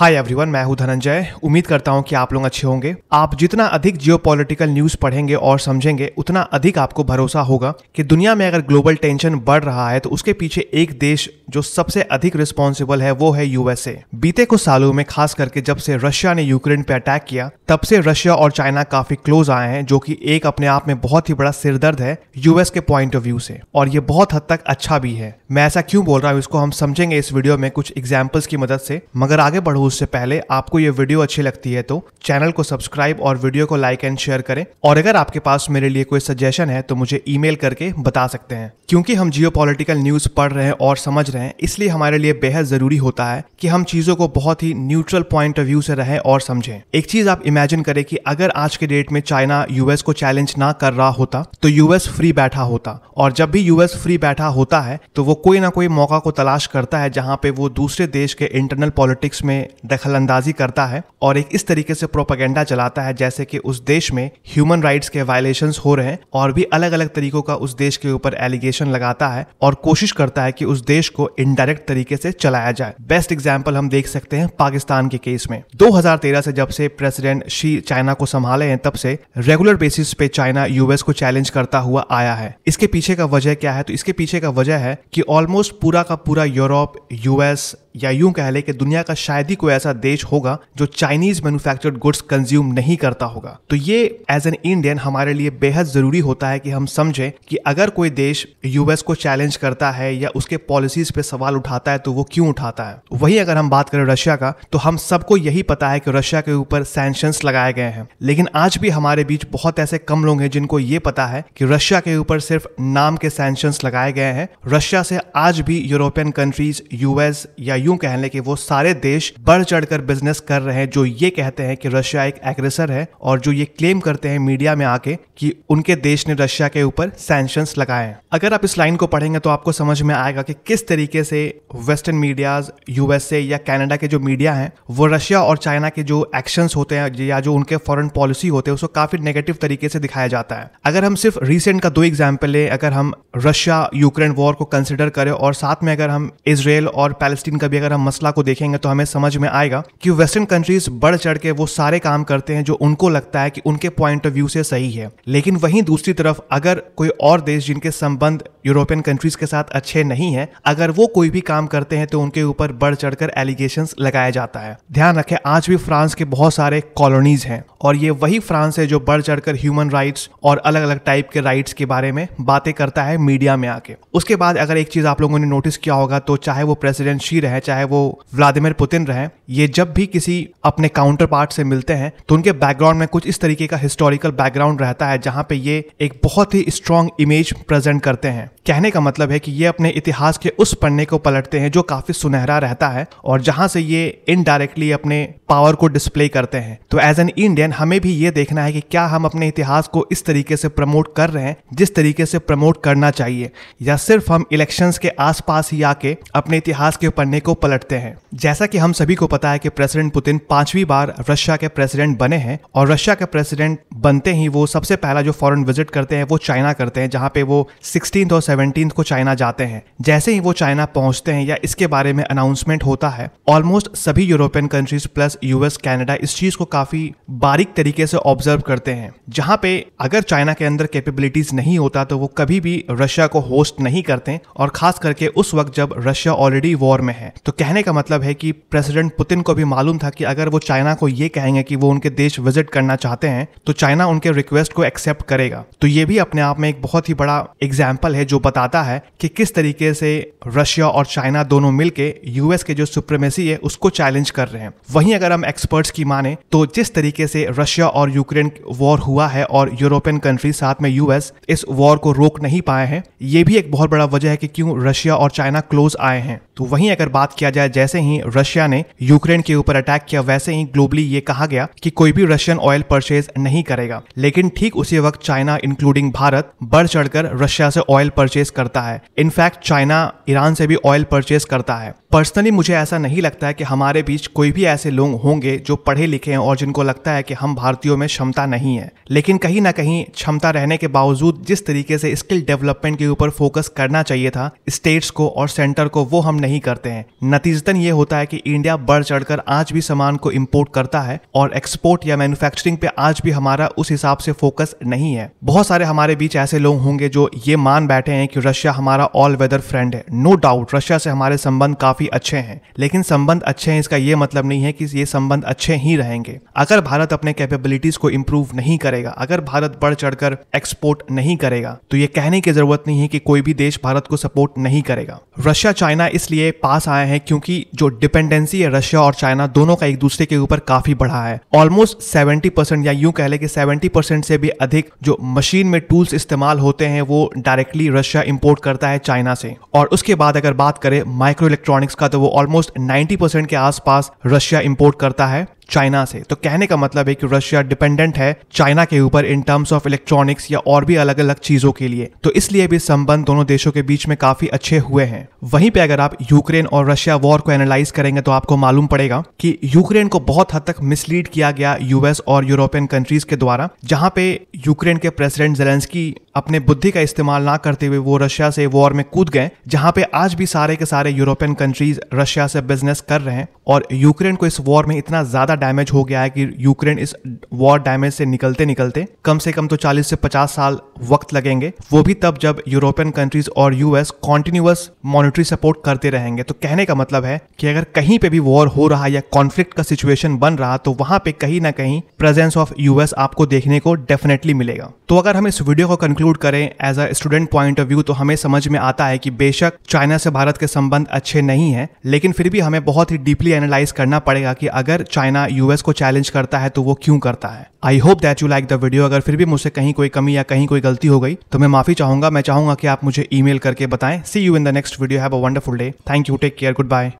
hi everyone मैं हूं धनंजय उम्मीद करता हूं कि आप लोग अच्छे होंगे आप जितना अधिक जियो न्यूज पढ़ेंगे और समझेंगे उतना अधिक आपको भरोसा होगा कि दुनिया में अगर ग्लोबल टेंशन बढ़ रहा है तो उसके पीछे एक देश जो सबसे अधिक रिस्पॉन्सिबल है वो है यूएसए बीते कुछ सालों में खास करके जब से रशिया ने यूक्रेन पे अटैक किया तब से रशिया और चाइना काफी क्लोज आए हैं जो की एक अपने आप में बहुत ही बड़ा सिरदर्द है यूएस के पॉइंट ऑफ व्यू से और ये बहुत हद तक अच्छा भी है मैं ऐसा क्यों बोल रहा हूँ इसको हम समझेंगे इस वीडियो में कुछ एग्जाम्पल्स की मदद से मगर आगे बढ़ो उससे पहले आपको ये वीडियो अच्छी लगती है तो चैनल को सब्सक्राइब और वीडियो को लाइक एंड शेयर करें और अगर आपके पास मेरे लिए कोई सजेशन है तो मुझे ई करके बता सकते हैं क्योंकि हम जियो न्यूज़ पढ़ रहे हैं और समझ रहे हैं इसलिए हमारे लिए बेहद ज़रूरी होता है कि हम चीज़ों को बहुत ही न्यूट्रल पॉइंट ऑफ व्यू से रहें और समझें एक चीज़ आप इमेजिन करें कि अगर आज के डेट में चाइना यूएस को चैलेंज ना कर रहा होता तो यूएस फ्री बैठा होता और जब भी यूएस फ्री बैठा होता है तो वो कोई ना कोई मौका को तलाश करता है जहाँ पे वो दूसरे देश के इंटरनल पॉलिटिक्स में दखलंदाजी करता है और एक इस तरीके से प्रोपागेंडा चलाता है जैसे कि उस देश में ह्यूमन राइट्स के वायलेशंस हो रहे हैं और भी अलग अलग तरीकों का उस देश के ऊपर एलिगेशन लगाता है और कोशिश करता है कि उस देश को इनडायरेक्ट तरीके से चलाया जाए बेस्ट एग्जाम्पल हम देख सकते हैं पाकिस्तान के केस में दो से जब से प्रेसिडेंट शी चाइना को संभाले हैं तब से रेगुलर बेसिस पे चाइना यूएस को चैलेंज करता हुआ आया है इसके पीछे का वजह क्या है तो इसके पीछे का वजह है कि ऑलमोस्ट पूरा का पूरा यूरोप यूएस या यूं कह ले कि दुनिया का शायद ही कोई ऐसा देश होगा जो चाइनीज मैन्युफैक्चर्ड गुड्स कंज्यूम नहीं करता होगा तो ये एज एन इंडियन हमारे लिए बेहद जरूरी होता है कि हम समझें कि अगर कोई देश यूएस को चैलेंज करता है या उसके पॉलिसीज पे सवाल उठाता है तो वो क्यों उठाता है वही अगर हम बात करें रशिया का तो हम सबको यही पता है कि रशिया के ऊपर सैंक्शन लगाए गए हैं लेकिन आज भी हमारे बीच बहुत ऐसे कम लोग हैं जिनको ये पता है कि रशिया के ऊपर सिर्फ नाम के सैंक्शन लगाए गए हैं रशिया से आज भी यूरोपियन कंट्रीज यूएस या यूं कह लें कि वो सारे देश बढ़ चढ़कर बिजनेस कर रहे हैं जो ये कहते हैं कि रशिया एक एग्रेसर है और जो ये क्लेम करते हैं मीडिया में आके कि उनके देश ने रशिया के ऊपर सैंक्शन लगाए हैं अगर आप इस लाइन को पढ़ेंगे तो आपको समझ में आएगा कि किस तरीके से वेस्टर्न मीडियाज यूएसए या कैनेडा के जो मीडिया हैं वो रशिया और चाइना के जो एक्शन होते हैं या जो उनके फॉरन पॉलिसी होते हैं उसको काफी नेगेटिव तरीके से दिखाया जाता है अगर हम सिर्फ रिसेंट का दो एग्जाम्पल लें अगर हम रशिया यूक्रेन वॉर को कंसिडर करें और साथ में अगर हम इसराइल और पैलेस्टीन का भी अगर हम मसला को देखेंगे तो हमें समझ में आएगा कि वेस्टर्न कंट्रीज बढ़ चढ़ के वो सारे काम करते हैं जो उनको लगता है कि उनके पॉइंट ऑफ व्यू से सही है लेकिन वहीं दूसरी तरफ अगर कोई और देश जिनके संबंध यूरोपियन कंट्रीज के साथ अच्छे नहीं है अगर वो कोई भी काम करते हैं तो उनके ऊपर बढ़ चढ़कर एलिगेशन लगाया जाता है ध्यान रखें आज भी फ्रांस के बहुत सारे कॉलोनीज हैं और ये वही फ्रांस है जो बढ़ चढ़कर ह्यूमन राइट्स और अलग अलग टाइप के राइट्स के बारे में बातें करता है मीडिया में आके उसके बाद अगर एक चीज आप लोगों ने नोटिस किया होगा तो चाहे वो प्रेसिडेंट शी रहे चाहे वो व्लादिमिर पुतिन रहे हैं ये जब भी किसी अपने काउंटर पार्ट से मिलते हैं तो उनके बैकग्राउंड में कुछ इस तरीके का हिस्टोरिकल बैकग्राउंड रहता है जहां पे ये एक बहुत ही स्ट्रांग इमेज प्रेजेंट करते हैं कहने का मतलब है कि ये अपने इतिहास के उस पन्ने को पलटते हैं जो काफी सुनहरा रहता है और जहां से ये इनडायरेक्टली अपने पावर को डिस्प्ले करते हैं तो एज एन इंडियन हमें भी ये देखना है कि क्या हम अपने इतिहास को इस तरीके से प्रमोट कर रहे हैं जिस तरीके से प्रमोट करना चाहिए या सिर्फ हम इलेक्शंस के आसपास ही आके अपने इतिहास के पन्ने को पलटते हैं जैसा कि हम सभी को पता है कि प्रेसिडेंट पुतिन पांचवी बार रशिया के प्रेसिडेंट बने हैं और रशिया के प्रेसिडेंट बनते ही वो सबसे पहला जो फॉरेन विजिट करते हैं वो चाइना करते हैं जहाँ पे वो सिक्सटीन और सेवनटीन को चाइना जाते हैं जैसे ही वो चाइना पहुंचते हैं या इसके बारे में अनाउंसमेंट होता है ऑलमोस्ट सभी European countries plus US Canada इस चीज को काफी बारीक तरीके से ऑब्जर्व करते हैं जहाँ पे अगर चाइना के अंदर कैपेबिलिटीज नहीं होता तो वो कभी भी रशिया को होस्ट नहीं करते और खास करके उस वक्त जब रशिया ऑलरेडी वॉर में है तो कहने का मतलब है कि प्रेसिडेंट प्रेसिडेंट पुतिन को भी मालूम था कि अगर वो चाइना को ये कहेंगे कि वो उनके देश विजिट करना चाहते हैं तो चाइना उनके रिक्वेस्ट को एक्सेप्ट करेगा तो ये भी अपने आप में एक बहुत ही बड़ा एग्जाम्पल है जो बताता है कि किस तरीके से रशिया और चाइना दोनों मिलकर यूएस के जो सुप्रीमेसी है उसको चैलेंज कर रहे हैं वहीं अगर हम एक्सपर्ट्स की माने तो जिस तरीके से रशिया और यूक्रेन वॉर हुआ है और यूरोपियन कंट्री साथ में यूएस इस वॉर को रोक नहीं पाए हैं ये भी एक बहुत बड़ा वजह है कि क्यों रशिया और चाइना क्लोज आए हैं तो वहीं अगर बात किया जाए जैसे ही रशिया ने यूक्रेन के ऊपर अटैक किया वैसे ही ग्लोबली ये कहा गया कि कोई भी रशियन ऑयल परचेज नहीं करेगा लेकिन ठीक उसी वक्त चाइना इंक्लूडिंग भारत बढ़ चढ़कर रशिया से ऑयल परचेज करता है इनफैक्ट चाइना ईरान से भी ऑयल परचेज करता है पर्सनली मुझे ऐसा नहीं लगता है कि हमारे बीच कोई भी ऐसे लोग होंगे जो पढ़े लिखे हैं और जिनको लगता है कि हम भारतीयों में क्षमता नहीं है लेकिन कहीं ना कहीं क्षमता रहने के बावजूद जिस तरीके से स्किल डेवलपमेंट के ऊपर फोकस करना चाहिए था स्टेट्स को और सेंटर को वो हम नहीं करते हैं नतीजतन ये होता है कि इंडिया बढ़ चढ़कर आज भी सामान को इम्पोर्ट करता है और एक्सपोर्ट या मैन्युफैक्चरिंग पे आज भी हमारा उस हिसाब से फोकस नहीं है बहुत सारे हमारे बीच ऐसे लोग होंगे जो ये मान बैठे हैं कि रशिया हमारा ऑल वेदर फ्रेंड है नो डाउट रशिया से हमारे संबंध काफी काफ़ी अच्छे हैं लेकिन संबंध अच्छे हैं इसका ये मतलब नहीं है कि ये संबंध अच्छे ही रहेंगे अगर भारत अपने कैपेबिलिटीज को इम्प्रूव नहीं करेगा अगर भारत बढ़ चढ़कर एक्सपोर्ट नहीं करेगा तो ये कहने की जरूरत नहीं है कि कोई भी देश भारत को सपोर्ट नहीं करेगा रशिया चाइना इसलिए पास आए हैं क्योंकि जो डिपेंडेंसी है रशिया और चाइना दोनों का एक दूसरे के ऊपर काफी बढ़ा है ऑलमोस्ट सेवेंटी परसेंट या यूं कह लें कि सेवेंटी परसेंट से भी अधिक जो मशीन में टूल्स इस्तेमाल होते हैं वो डायरेक्टली रशिया इंपोर्ट करता है चाइना से और उसके बाद अगर बात करें माइक्रो इलेक्ट्रॉनिक का तो वो ऑलमोस्ट 90 परसेंट के आसपास रशिया इंपोर्ट करता है चाइना से तो कहने का मतलब है कि रशिया डिपेंडेंट है चाइना के ऊपर इन टर्म्स ऑफ इलेक्ट्रॉनिक्स या और भी अलग अलग चीजों के लिए तो इसलिए भी संबंध दोनों देशों के बीच में काफी अच्छे हुए हैं वहीं पे अगर आप यूक्रेन और रशिया वॉर को एनालाइज करेंगे तो आपको मालूम पड़ेगा कि यूक्रेन को बहुत हद तक मिसलीड किया गया यूएस और यूरोपियन कंट्रीज के द्वारा जहां पे यूक्रेन के प्रेसिडेंट जेलेंस्की अपने बुद्धि का इस्तेमाल ना करते हुए वो रशिया से वॉर में कूद गए जहां पे आज भी सारे के सारे यूरोपियन कंट्रीज रशिया से बिजनेस कर रहे हैं और यूक्रेन को इस वॉर में इतना ज़्यादा डैमेज हो गया है कि यूक्रेन इस वॉर डैमेज से निकलते निकलते कम से कम तो 40 से 50 साल वक्त लगेंगे वो भी तब जब यूरोपियन कंट्रीज और यूएस कॉन्टिन्यूस मॉनिटरी सपोर्ट करते रहेंगे तो कहने का मतलब है कि अगर कहीं पे भी वॉर हो रहा है या कॉन्फ्लिक्ट का सिचुएशन बन रहा तो वहां पे कहीं ना कहीं प्रेजेंस ऑफ यूएस आपको देखने को डेफिनेटली मिलेगा तो अगर हम इस वीडियो को कंक्लूड करें as a student point of view तो हमें समझ में आता है कि बेशक चाइना से भारत के संबंध अच्छे नहीं है लेकिन फिर भी हमें बहुत ही डीपली एनालाइज करना पड़ेगा कि अगर चाइना यूएस को चैलेंज करता है तो वो क्यों करता है I hope that you like the video अगर फिर भी मुझसे कहीं कोई कमी या कहीं कोई गलती हो गई तो मैं माफी चाहूंगा मैं चाहूंगा कि आप मुझे ईमेल करके बताएं see you in the next video have a wonderful day thank you take care good bye